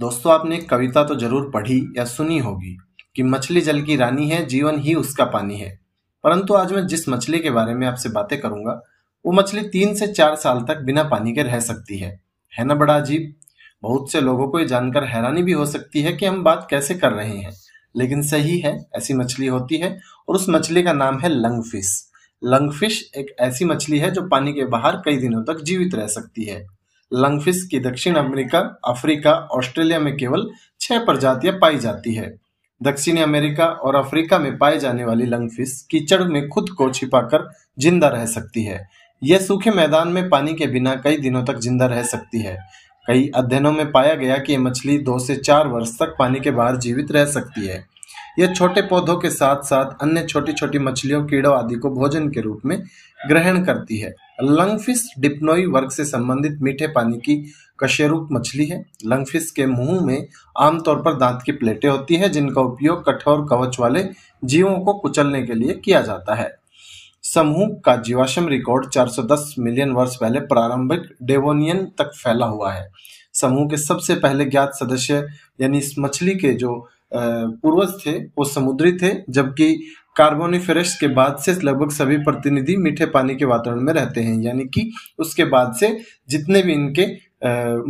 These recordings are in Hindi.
दोस्तों आपने एक कविता तो जरूर पढ़ी या सुनी होगी कि मछली जल की रानी है जीवन ही उसका पानी है परंतु आज मैं जिस मछली के बारे में आपसे बातें करूंगा वो मछली तीन से चार साल तक बिना पानी के रह सकती है है ना बड़ा अजीब बहुत से लोगों को ये जानकर हैरानी भी हो सकती है कि हम बात कैसे कर रहे हैं लेकिन सही है ऐसी मछली होती है और उस मछली का नाम है लंग फिश लंग फिश एक ऐसी मछली है जो पानी के बाहर कई दिनों तक जीवित रह सकती है लंगफिश की दक्षिण अमेरिका अफ्रीका ऑस्ट्रेलिया में केवल छह प्रजातियां पाई जाती है दक्षिणी अमेरिका और अफ्रीका में पाई जाने वाली लंगफिश कीचड़ में खुद को छिपाकर जिंदा रह सकती है यह सूखे मैदान में पानी के बिना कई दिनों तक जिंदा रह सकती है कई अध्ययनों में पाया गया कि यह मछली दो से चार वर्ष तक पानी के बाहर जीवित रह सकती है यह छोटे पौधों के साथ साथ अन्य छोटी छोटी मछलियों कीड़ों आदि को भोजन के रूप में ग्रहण करती है लंगफिश डिप्नोई वर्ग से संबंधित मीठे पानी की कशेरुक मछली है लंगफिश के मुंह में आमतौर पर दांत की प्लेटें होती हैं जिनका उपयोग कठोर कवच वाले जीवों को कुचलने के लिए किया जाता है समूह का जीवाश्म रिकॉर्ड 410 मिलियन वर्ष पहले प्रारंभिक डेवोनियन तक फैला हुआ है समूह के सबसे पहले ज्ञात सदस्य यानी इस मछली के जो पूर्वज थे वो समुद्री थे जबकि कार्बोनिफेरस के बाद से लगभग सभी प्रतिनिधि मीठे पानी के वातावरण में रहते हैं यानी कि उसके बाद से जितने भी इनके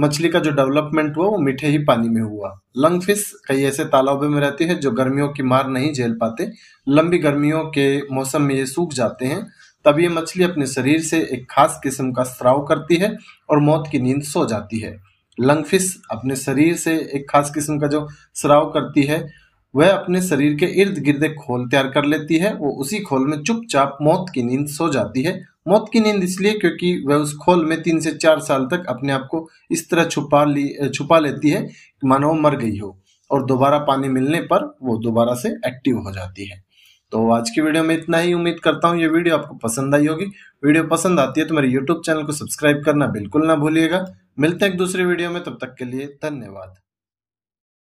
मछली का जो डेवलपमेंट हुआ वो मीठे ही पानी में हुआ लंग फिश कई ऐसे तालाबों में रहती है जो गर्मियों की मार नहीं झेल पाते लंबी गर्मियों के मौसम में ये सूख जाते हैं तब ये मछली अपने शरीर से एक खास किस्म का स्राव करती है और मौत की नींद सो जाती है लंग फिश अपने शरीर से एक खास किस्म का जो स्राव करती है वह अपने शरीर के इर्द गिर्द एक खोल तैयार कर लेती है वो उसी खोल में चुपचाप मौत की नींद सो जाती है मौत की नींद इसलिए क्योंकि वह उस खोल में तीन से चार साल तक अपने आप को इस तरह छुपा ली छुपा लेती है मानो मर गई हो और दोबारा पानी मिलने पर वो दोबारा से एक्टिव हो जाती है तो आज की वीडियो में इतना ही उम्मीद करता हूँ ये वीडियो आपको पसंद आई होगी वीडियो पसंद आती है तो मेरे यूट्यूब चैनल को सब्सक्राइब करना बिल्कुल ना भूलिएगा मिलते हैं एक दूसरे वीडियो में तब तक के लिए धन्यवाद